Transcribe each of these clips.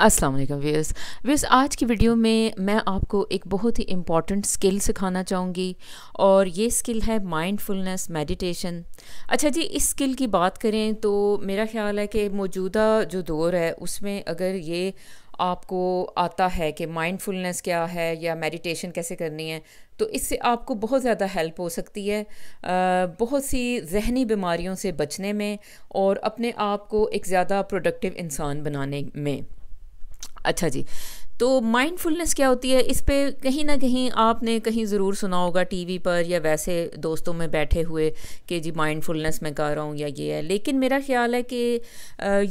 अस्सलाम वालेकुम viewers viewers आज की वीडियो में मैं आपको एक बहुत ही इम्पॉर्टेंट स्किल सिखाना चाहूँगी और ये स्किल है माइंडफुलनेस मेडिटेशन अच्छा जी इस स्किल की बात करें तो मेरा ख्याल है कि मौजूदा जो दौर है उसमें अगर ये आपको आता है कि माइंडफुलनेस क्या है या मेडिटेशन कैसे करनी है तो इससे आपको बहुत ज़्यादा हेल्प हो सकती है आ, बहुत सी जहनी बीमारियों से बचने में और अपने आप को एक ज़्यादा प्रोडक्टिव इंसान बनाने में अच्छा जी तो माइंडफुलनेस क्या होती है इस पर कहीं ना कहीं आपने कहीं ज़रूर सुना होगा टीवी पर या वैसे दोस्तों में बैठे हुए कि जी माइंडफुलनेस मैं कर रहा हूँ या ये है लेकिन मेरा ख्याल है कि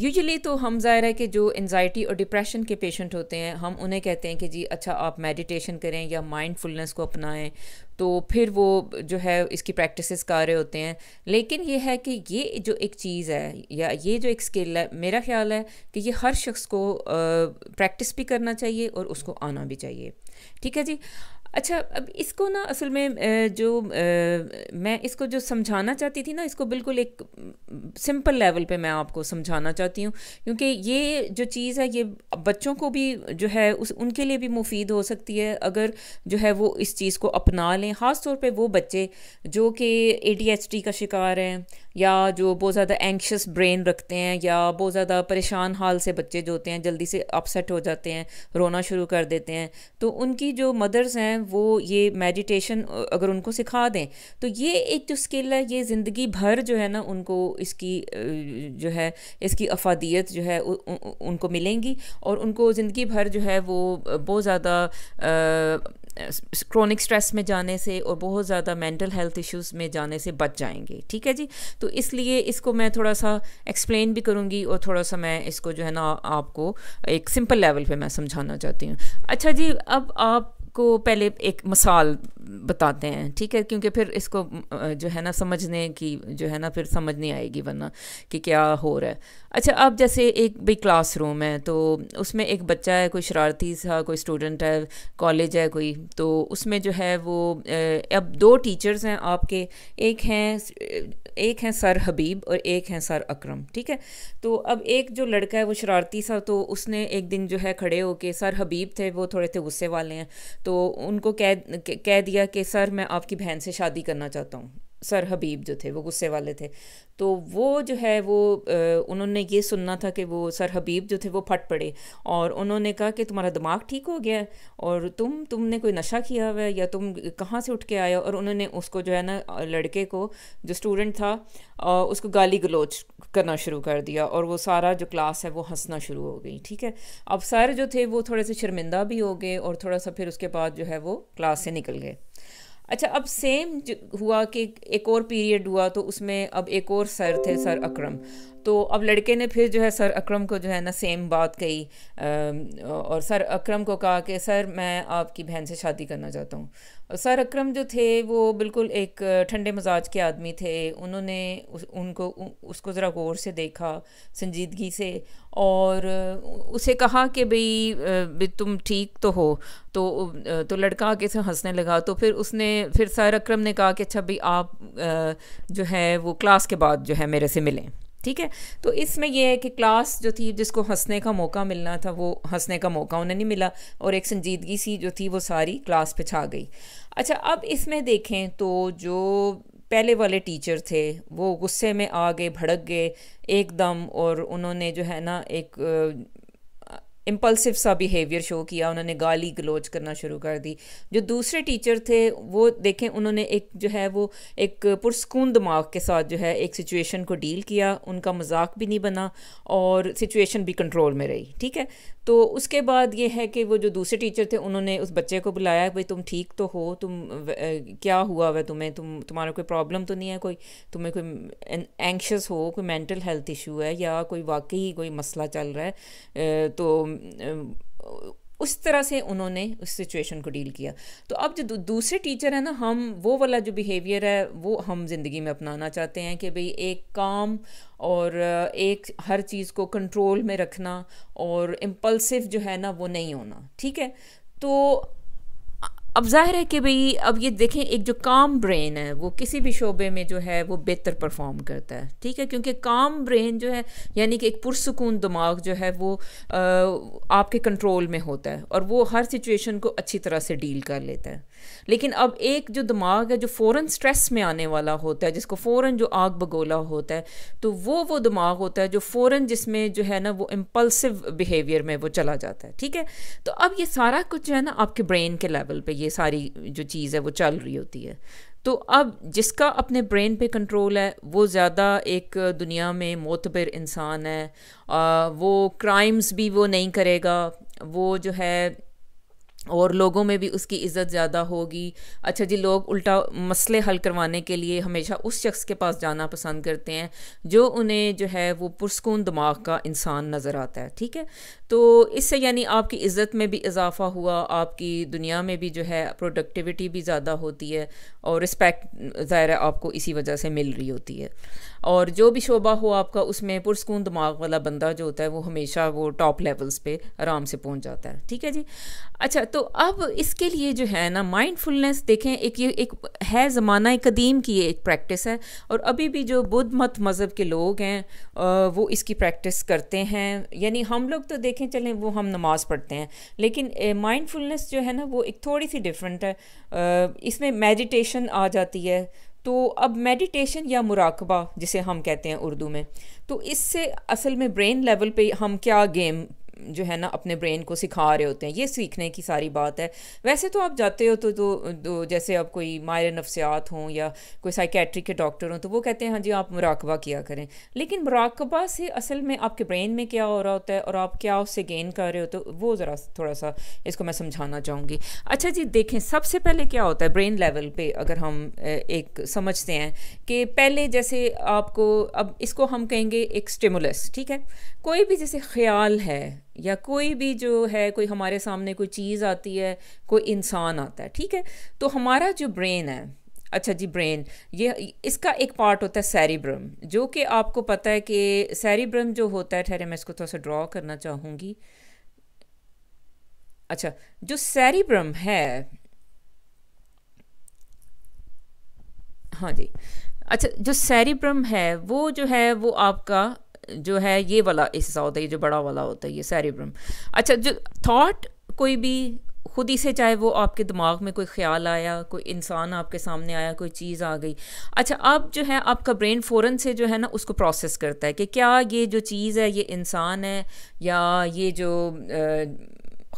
यूजुअली तो हम ज़ाहिर है कि जो एनजाइटी और डिप्रेशन के पेशेंट होते हैं हम उन्हें कहते हैं कि जी अच्छा आप मेडिटेशन करें या माइंडफुलनेस को अपनाएं तो फिर वो जो है इसकी प्रैक्टिसेस कर रहे होते हैं लेकिन ये है कि ये जो एक चीज़ है या ये जो एक स्किल है मेरा ख्याल है कि ये हर शख्स को प्रैक्टिस भी करना चाहिए और उसको आना भी चाहिए ठीक है जी अच्छा अब इसको ना असल में जो मैं इसको जो समझाना चाहती थी ना इसको बिल्कुल एक सिंपल लेवल पे मैं आपको समझाना चाहती हूँ क्योंकि ये जो चीज़ है ये बच्चों को भी जो है उस उनके लिए भी मुफीद हो सकती है अगर जो है वो इस चीज़ को अपना लें ख़ास तौर पे वो बच्चे जो कि ए का शिकार हैं या जो बहुत ज़्यादा एंक्शस ब्रेन रखते हैं या बहुत ज़्यादा परेशान हाल से बच्चे जो होते हैं जल्दी से अपसेट हो जाते हैं रोना शुरू कर देते हैं तो उनकी जो मदर्स हैं वो ये मेडिटेशन अगर उनको सिखा दें तो ये एक जो स्किल है ये ज़िंदगी भर जो है ना उनको इसकी जो है इसकी अफादियत जो है उ, उ, उनको मिलेंगी और उनको ज़िंदगी भर जो है वो बहुत ज़्यादा क्रॉनिक स्ट्रेस में जाने से और बहुत ज़्यादा मेंटल हेल्थ इश्यूज में जाने से बच जाएंगे ठीक है जी तो इसलिए इसको मैं थोड़ा सा एक्सप्लेन भी करूँगी और थोड़ा सा मैं इसको जो है ना आपको एक सिंपल लेवल पे मैं समझाना चाहती हूँ अच्छा जी अब आप को पहले एक मिसाल बताते हैं ठीक है क्योंकि फिर इसको जो है ना समझने की जो है ना फिर समझ नहीं आएगी वरना कि क्या हो रहा है अच्छा अब जैसे एक भी क्लासरूम है तो उसमें एक बच्चा है कोई शरारती सा कोई स्टूडेंट है कॉलेज है कोई तो उसमें जो है वो अब दो टीचर्स हैं आपके एक हैं एक हैं सर हबीब और एक हैं सर अकरम ठीक है तो अब एक जो लड़का है वो शरारती सा तो उसने एक दिन जो है खड़े होके सर हबीब थे वो थोड़े थे गुस्से वाले हैं तो उनको कह कह दिया कि सर मैं आपकी बहन से शादी करना चाहता हूँ सर हबीब जो थे वो गुस्से वाले थे तो वो जो है वो उन्होंने ये सुनना था कि वो सर हबीब जो थे वो फट पड़े और उन्होंने कहा कि तुम्हारा दिमाग ठीक हो गया और तुम तुमने कोई नशा किया हुआ है या तुम कहाँ से उठ के आए और उन्होंने उसको जो है ना लड़के को जो स्टूडेंट था उसको गाली गलोच करना शुरू कर दिया और वो सारा जो क्लास है वो हंसना शुरू हो गई ठीक है अब सर जो थे वो थोड़े से शर्मिंदा भी हो गए और थोड़ा सा फिर उसके बाद जो है वो क्लास से निकल गए अच्छा अब सेम हुआ कि एक और पीरियड हुआ तो उसमें अब एक और सर थे सर अकरम तो अब लड़के ने फिर जो है सर अकरम को जो है ना सेम बात कही और सर अकरम को कहा कि सर मैं आपकी बहन से शादी करना चाहता हूँ सर अकरम जो थे वो बिल्कुल एक ठंडे मजाज के आदमी थे उन्होंने उस, उनको उसको ज़रा गौर से देखा संजीदगी से और उसे कहा कि भाई तुम ठीक तो हो तो तो लड़का आगे से हंसने लगा तो फिर उसने फिर सर अकरम ने कहा कि अच्छा भाई आप जो है वो क्लास के बाद जो है मेरे से मिलें ठीक है तो इसमें यह है कि क्लास जो थी जिसको हंसने का मौका मिलना था वो हंसने का मौका उन्हें नहीं मिला और एक संजीदगी सी जो थी वो सारी क्लास पे छा गई अच्छा अब इसमें देखें तो जो पहले वाले टीचर थे वो गुस्से में आ गए भड़क गए एकदम और उन्होंने जो है ना एक इम्पल्सिव सा बिहेवियर शो किया उन्होंने गाली गलोच करना शुरू कर दी जो दूसरे टीचर थे वो देखें उन्होंने एक जो है वो एक पुरस्कून दिमाग के साथ जो है एक सिचुएशन को डील किया उनका मजाक भी नहीं बना और सिचुएशन भी कंट्रोल में रही ठीक है तो उसके बाद ये है कि वो जो दूसरे टीचर थे उन्होंने उस बच्चे को बुलाया भाई तुम ठीक तो हो तुम क्या हुआ वह तुम्हें तुम तुम्हारा कोई प्रॉब्लम तो नहीं है कोई तुम्हें कोई एंक्शस हो कोई मेंटल हेल्थ इशू है या कोई वाकई कोई मसला चल रहा है तो उस तरह से उन्होंने उस सिचुएशन को डील किया तो अब जो दूसरे टीचर हैं ना हम वो वाला जो बिहेवियर है वो हम ज़िंदगी में अपनाना चाहते हैं कि भाई एक काम और एक हर चीज़ को कंट्रोल में रखना और इम्पल्सिव जो है ना वो नहीं होना ठीक है तो अब जाहिर है कि भाई अब ये देखें एक जो काम ब्रेन है वो किसी भी शोबे में जो है वो बेहतर परफॉर्म करता है ठीक है क्योंकि काम ब्रेन जो है यानी कि एक पुरसकून दिमाग जो है वो आ, आपके कंट्रोल में होता है और वो हर सिचुएशन को अच्छी तरह से डील कर लेता है लेकिन अब एक जो दिमाग है जो फ़ौर स्ट्रेस में आने वाला होता है जिसको फ़ौर जो आग बगोला होता है तो वो वो दिमाग होता है जो फ़ौर जिसमें जो है ना वो इम्पल्सिव बिहेवियर में वो चला जाता है ठीक है तो अब ये सारा कुछ जो है ना आपके ब्रेन के लेवल पर ये सारी जो चीज़ है वो चल रही होती है तो अब जिसका अपने ब्रेन पे कंट्रोल है वो ज़्यादा एक दुनिया में मोतबर इंसान है आ, वो क्राइम्स भी वो नहीं करेगा वो जो है और लोगों में भी उसकी इज़्ज़त ज़्यादा होगी अच्छा जी लोग उल्टा मसले हल करवाने के लिए हमेशा उस शख्स के पास जाना पसंद करते हैं जो उन्हें जो है वो पुरस्कून दिमाग का इंसान नज़र आता है ठीक है तो इससे यानी आपकी इज़्ज़त में भी इजाफा हुआ आपकी दुनिया में भी जो है प्रोडक्टिविटी भी ज़्यादा होती है और रिस्पेक्ट ज़ाहिर आपको इसी वजह से मिल रही होती है और जो भी शोबा हो आपका उसमें पुरस्कून दिमाग वाला बंदा जो होता है वो हमेशा वो टॉप लेवल्स पे आराम से पहुंच जाता है ठीक है जी अच्छा तो अब इसके लिए जो है ना माइंडफुलनेस देखें एक ये एक है ज़माना कदीम की ये एक प्रैक्टिस है और अभी भी जो बुद्ध मत मज़हब के लोग हैं वो इसकी प्रैक्टिस करते हैं यानी हम लोग तो देखें चलें वो हम नमाज़ पढ़ते हैं लेकिन माइंडफुलनेस जो है ना वो एक थोड़ी सी डिफरेंट है इसमें मेडिटेशन आ जाती है तो अब मेडिटेशन या मुराकबा जिसे हम कहते हैं उर्दू में तो इससे असल में ब्रेन लेवल पे हम क्या गेम जो है ना अपने ब्रेन को सिखा रहे होते हैं ये सीखने की सारी बात है वैसे तो आप जाते हो तो तो, तो जैसे आप कोई मायर नफ्सियात हों या कोई साइकेट्रिक के डॉक्टर हों तो वो कहते हैं हाँ जी आप मुराकबा किया करें लेकिन मुराकबा से असल में आपके ब्रेन में क्या हो रहा होता है और आप क्या उससे गेन कर रहे हो तो वो ज़रा थोड़ा सा इसको मैं समझाना चाहूँगी अच्छा जी देखें सबसे पहले क्या होता है ब्रेन लेवल पे अगर हम एक समझते हैं कि पहले जैसे आपको अब इसको हम कहेंगे एक स्टिमुलस ठीक है कोई भी जैसे ख्याल है या कोई भी जो है कोई हमारे सामने कोई चीज़ आती है कोई इंसान आता है ठीक है तो हमारा जो ब्रेन है अच्छा जी ब्रेन ये इसका एक पार्ट होता है सैरिब्रम जो कि आपको पता है कि सैरिब्रम जो होता है ठहरे मैं इसको थोड़ा सा ड्रॉ करना चाहूँगी अच्छा जो सैरिब्रम है हाँ जी अच्छा जो सैरिब्रम है वो जो है वो आपका जो है ये वाला हिस्सा होता है ये जो बड़ा वाला होता है ये सैरिब्रम अच्छा जो थाट कोई भी खुद ही से चाहे वो आपके दिमाग में कोई ख्याल आया कोई इंसान आपके सामने आया कोई चीज़ आ गई अच्छा अब जो है आपका ब्रेन फ़ौर से जो है ना उसको प्रोसेस करता है कि क्या ये जो चीज़ है ये इंसान है या ये जो आ,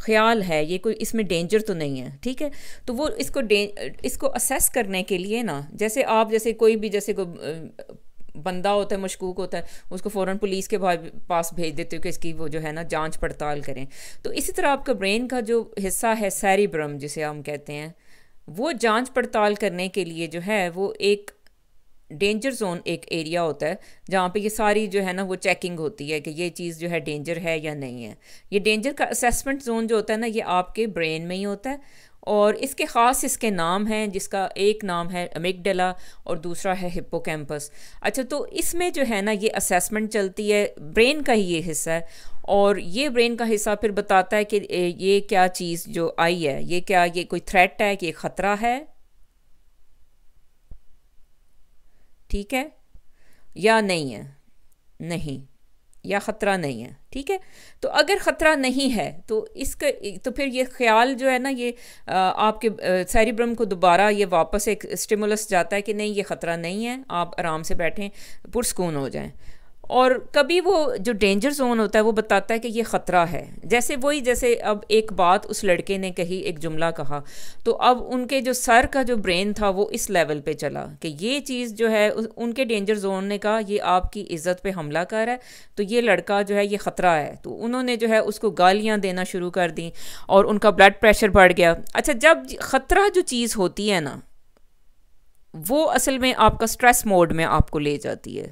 ख्याल है ये कोई इसमें डेंजर तो नहीं है ठीक है तो वो इसको इसको असेस करने के लिए ना जैसे आप जैसे कोई भी जैसे को बंदा होता है मशकूक होता है उसको फ़ौर पुलिस के पास भेज देते हो कि इसकी वो जो है ना जाँच पड़ताल करें तो इसी तरह आपका ब्रेन का जो हिस्सा है सैरिब्रम जिसे हम कहते हैं वो जांच पड़ताल करने के लिए जो है वो एक डेंजर जोन एक एरिया होता है जहाँ पे ये सारी जो है ना वो चेकिंग होती है कि ये चीज़ जो है डेंजर है या नहीं है ये डेंजर का असेसमेंट जोन जो होता है ना ये आपके ब्रेन में ही होता है और इसके ख़ास इसके नाम हैं जिसका एक नाम है अमिगडला और दूसरा है हिप्पोकैम्पस अच्छा तो इसमें जो है ना ये असेसमेंट चलती है ब्रेन का ही ये हिस्सा है और ये ब्रेन का हिस्सा फिर बताता है कि ये क्या चीज़ जो आई है ये क्या ये कोई थ्रेट है कि ये ख़तरा है ठीक है या नहीं है नहीं या ख़तरा नहीं है ठीक है तो अगर ख़तरा नहीं है तो इसका तो फिर ये ख्याल जो है ना ये आपके सैरिब्रम को दोबारा ये वापस एक स्टिमुलस जाता है कि नहीं ये ख़तरा नहीं है आप आराम से बैठें पुरस्कून हो जाएं और कभी वो जो डेंजर जोन होता है वो बताता है कि ये ख़तरा है जैसे वही जैसे अब एक बात उस लड़के ने कही एक जुमला कहा तो अब उनके जो सर का जो ब्रेन था वो इस लेवल पे चला कि ये चीज़ जो है उनके डेंजर जोन ने कहा ये आपकी इज़्ज़त पे हमला कर रहा है तो ये लड़का जो है ये ख़तरा है तो उन्होंने जो है उसको गालियाँ देना शुरू कर दी और उनका ब्लड प्रेशर बढ़ गया अच्छा जब ख़तरा जो चीज़ होती है ना वो असल में आपका स्ट्रेस मोड में आपको ले जाती है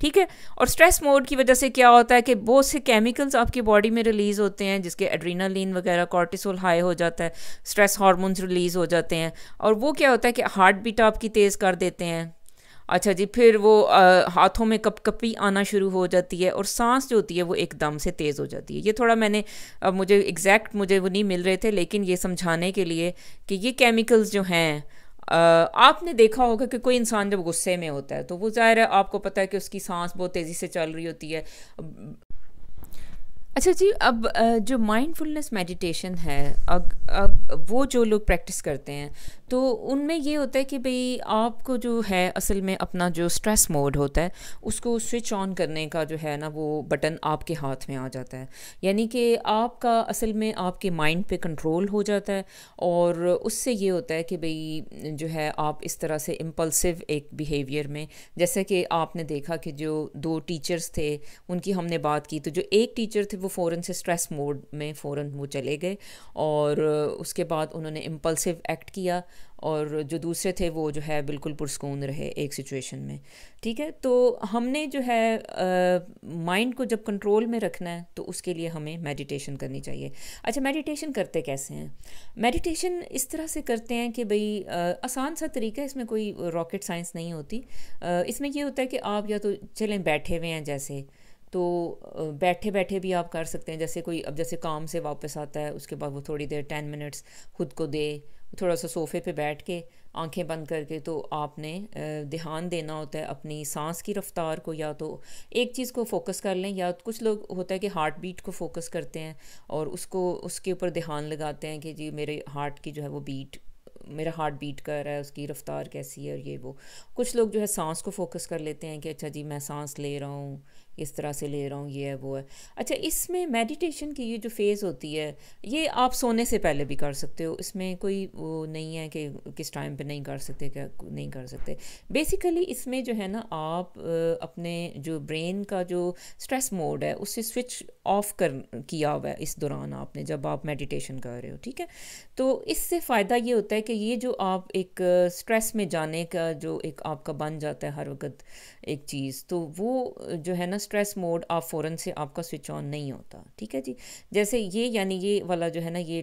ठीक है और स्ट्रेस मोड की वजह से क्या होता है कि बहुत से केमिकल्स आपकी बॉडी में रिलीज़ होते हैं जिसके एड्रीनालिन वगैरह कॉर्टिसोल हाई हो जाता है स्ट्रेस हार्मोन्स रिलीज़ हो जाते हैं और वो क्या होता है कि हार्ट बीट आपकी तेज़ कर देते हैं अच्छा जी फिर वो आ, हाथों में कपकपी आना शुरू हो जाती है और सांस जो होती है वो एकदम से तेज़ हो जाती है ये थोड़ा मैंने आ, मुझे एग्जैक्ट मुझे वो नहीं मिल रहे थे लेकिन ये समझाने के लिए कि ये केमिकल्स जो हैं आपने देखा होगा कि कोई इंसान जब गुस्से में होता है तो वो ज़ाहिर है आपको पता है कि उसकी सांस बहुत तेज़ी से चल रही होती है अच्छा जी अब जो माइंडफुलनेस मेडिटेशन है अब अब वो जो लोग प्रैक्टिस करते हैं तो उनमें ये होता है कि भाई आपको जो है असल में अपना जो स्ट्रेस मोड होता है उसको स्विच ऑन करने का जो है ना वो बटन आपके हाथ में आ जाता है यानी कि आपका असल में आपके माइंड पे कंट्रोल हो जाता है और उससे ये होता है कि भाई जो है आप इस तरह से इम्पल्सिव एक बिहेवियर में जैसे कि आपने देखा कि जो दो टीचर्स थे उनकी हमने बात की तो जो एक टीचर थे वो फ़ौर से स्ट्रेस मोड में फ़ौर वो चले गए और उसके बाद उन्होंने इम्पल्सिव एक्ट किया और जो दूसरे थे वो जो है बिल्कुल पुरस्कून रहे एक सिचुएशन में ठीक है तो हमने जो है माइंड को जब कंट्रोल में रखना है तो उसके लिए हमें मेडिटेशन करनी चाहिए अच्छा मेडिटेशन करते कैसे हैं मेडिटेशन इस तरह से करते हैं कि भाई आसान सा तरीका है इसमें कोई रॉकेट साइंस नहीं होती आ, इसमें यह होता है कि आप या तो चलें बैठे हुए हैं जैसे तो बैठे बैठे भी आप कर सकते हैं जैसे कोई अब जैसे काम से वापस आता है उसके बाद वो थोड़ी देर टेन मिनट्स खुद को दे थोड़ा सा सोफ़े पे बैठ के आंखें बंद करके तो आपने ध्यान देना होता है अपनी सांस की रफ़्तार को या तो एक चीज़ को फोकस कर लें या कुछ लोग होता है कि हार्ट बीट को फोकस करते हैं और उसको उसके ऊपर ध्यान लगाते हैं कि जी मेरे हार्ट की जो है वो बीट मेरा हार्ट बीट कर रहा है उसकी रफ़्तार कैसी है और ये वो कुछ लोग जो है सांस को फोकस कर लेते हैं कि अच्छा जी मैं सांस ले रहा हूँ इस तरह से ले रहा हूँ ये है वो है अच्छा इसमें मेडिटेशन की ये जो फेज़ होती है ये आप सोने से पहले भी कर सकते हो इसमें कोई वो नहीं है कि किस टाइम पे नहीं कर सकते क्या नहीं कर सकते बेसिकली इसमें जो है ना आप अपने जो ब्रेन का जो स्ट्रेस मोड है उससे स्विच ऑफ कर किया हुआ है इस दौरान आपने जब आप मेडिटेशन कर रहे हो ठीक है तो इससे फ़ायदा ये होता है कि ये जो आप एक स्ट्रेस में जाने का जो एक आपका बन जाता है हर वक्त एक चीज़ तो वो जो है ना स्ट्रेस मोड आप फ़ौरन से आपका स्विच ऑन नहीं होता ठीक है जी जैसे ये यानी ये वाला जो है ना ये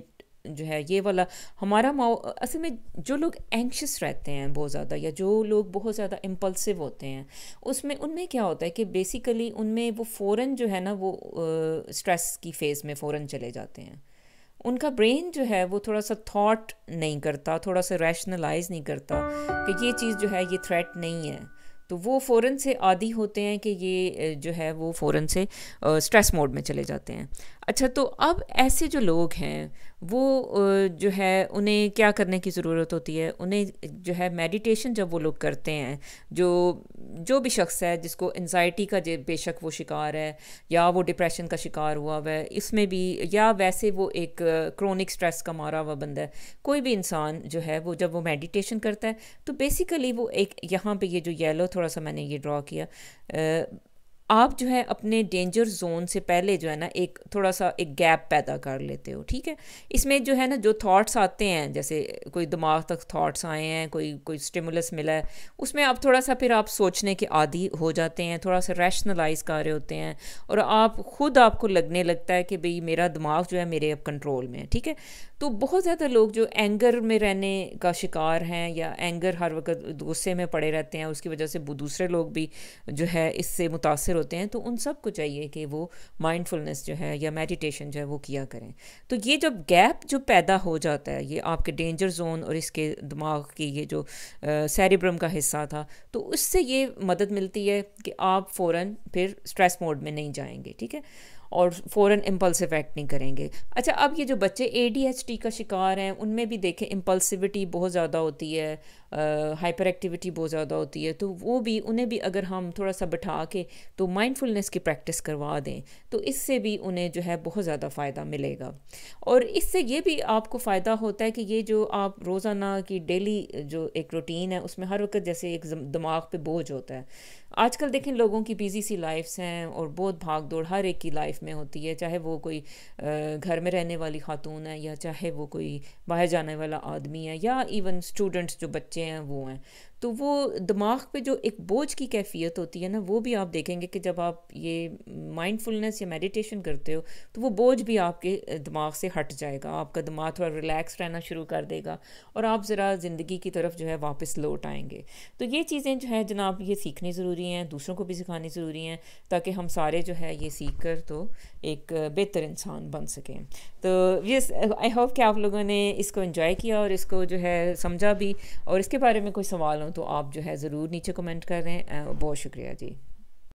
जो है ये वाला हमारा माओ असल में जो लोग एंक्शस रहते हैं बहुत ज़्यादा या जो लोग बहुत ज़्यादा इम्पल्सिव होते हैं उसमें उनमें क्या होता है कि बेसिकली उनमें वो फ़ौर जो है ना वो स्ट्रेस की फेज़ में फ़ौर चले जाते हैं उनका ब्रेन जो है वो थोड़ा सा थॉट नहीं करता थोड़ा सा रैशनलाइज नहीं करता कि ये चीज़ जो है ये थ्रेट नहीं है तो वो फ़ौरन से आदि होते हैं कि ये जो है वो फ़ौरन से स्ट्रेस मोड में चले जाते हैं अच्छा तो अब ऐसे जो लोग हैं वो जो है उन्हें क्या करने की ज़रूरत होती है उन्हें जो है मेडिटेशन जब वो लोग करते हैं जो जो भी शख्स है जिसको एनजाइटी का बेशक वो शिकार है या वो डिप्रेशन का शिकार हुआ हुआ है इसमें भी या वैसे वो एक क्रोनिक स्ट्रेस का मारा हुआ बंदा है कोई भी इंसान जो है वो जब वो मेडिटेशन करता है तो बेसिकली वो एक यहाँ पे ये जो येलो थोड़ा सा मैंने ये ड्रॉ किया आप जो है अपने डेंजर जोन से पहले जो है ना एक थोड़ा सा एक गैप पैदा कर लेते हो ठीक है इसमें जो है ना जो थॉट्स आते हैं जैसे कोई दिमाग तक थॉट्स आए हैं कोई कोई स्टिमुलस मिला है उसमें आप थोड़ा सा फिर आप सोचने के आदि हो जाते हैं थोड़ा सा रैशनलाइज कर रहे होते हैं और आप खुद आपको लगने लगता है कि भाई मेरा दिमाग जो है मेरे अब कंट्रोल में है ठीक है तो बहुत ज़्यादा लोग जो एंगर में रहने का शिकार हैं या एंगर हर वक्त गुस्से में पड़े रहते हैं उसकी वजह से दूसरे लोग भी जो है इससे मुतासर होते हैं तो उन सब को चाहिए कि वो माइंडफुलनेस जो है या मेडिटेशन जो है वो किया करें तो ये जब गैप जो पैदा हो जाता है ये आपके डेंजर जोन और इसके दिमाग की ये जो सैरिब्रम का हिस्सा था तो उससे ये मदद मिलती है कि आप फ़ौर फिर स्ट्रेस मोड में नहीं जाएंगे ठीक है और फ़ौरन इम्पल्सिव एक्ट नहीं करेंगे अच्छा अब ये जो बच्चे ए का शिकार हैं उनमें भी देखें इम्पल्सिविटी बहुत ज़्यादा होती है हाइपर एक्टिविटी बहुत ज़्यादा होती है तो वो भी उन्हें भी अगर हम थोड़ा सा बैठा के तो माइंडफुलनेस की प्रैक्टिस करवा दें तो इससे भी उन्हें जो है बहुत ज़्यादा फ़ायदा मिलेगा और इससे ये भी आपको फ़ायदा होता है कि ये जो आप रोज़ाना की डेली जो एक रूटीन है उसमें हर वक्त जैसे एक दिमाग पर बोझ होता है आजकल देखें लोगों की बिजी सी लाइफ्स हैं और बहुत भाग दौड़ हर एक की लाइफ में होती है चाहे वो कोई घर में रहने वाली खातून है या चाहे वो कोई बाहर जाने वाला आदमी है या इवन स्टूडेंट्स जो बच्चे bien, né? bon, तो वो दिमाग पे जो एक बोझ की कैफियत होती है ना वो भी आप देखेंगे कि जब आप ये माइंडफुलनेस या मेडिटेशन करते हो तो वो बोझ भी आपके दिमाग से हट जाएगा आपका दिमाग थोड़ा रिलैक्स रहना शुरू कर देगा और आप ज़रा ज़िंदगी की तरफ जो है वापस लौट आएंगे तो ये चीज़ें जो है जनाब ये सीखनी ज़रूरी हैं दूसरों को भी सिखानी ज़रूरी हैं ताकि हम सारे जो है ये सीख कर तो एक बेहतर इंसान बन सकें तो ये आई होप कि आप लोगों ने इसको इन्जॉय किया और इसको जो है समझा भी और इसके बारे में कोई सवाल तो आप जो है ज़रूर नीचे कमेंट कर रहे हैं बहुत शुक्रिया जी